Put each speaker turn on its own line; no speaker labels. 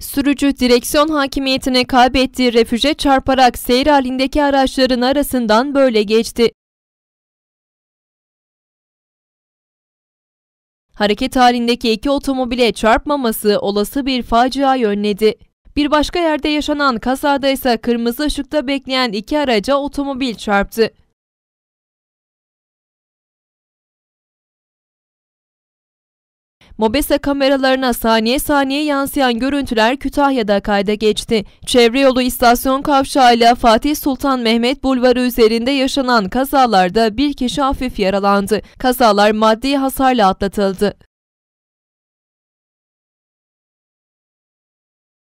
Sürücü direksiyon hakimiyetini kaybettiği refüje çarparak seyir halindeki araçların arasından böyle geçti. Hareket halindeki iki otomobile
çarpmaması olası bir facia yönledi. Bir başka yerde yaşanan kazada
ise kırmızı ışıkta bekleyen iki araca otomobil çarptı. Mobese
kameralarına
saniye saniye yansıyan görüntüler Kütahya'da kayda geçti. Çevre yolu istasyon kavşağıyla Fatih Sultan Mehmet Bulvarı üzerinde yaşanan kazalarda bir kişi
hafif yaralandı. Kazalar maddi hasarla atlatıldı.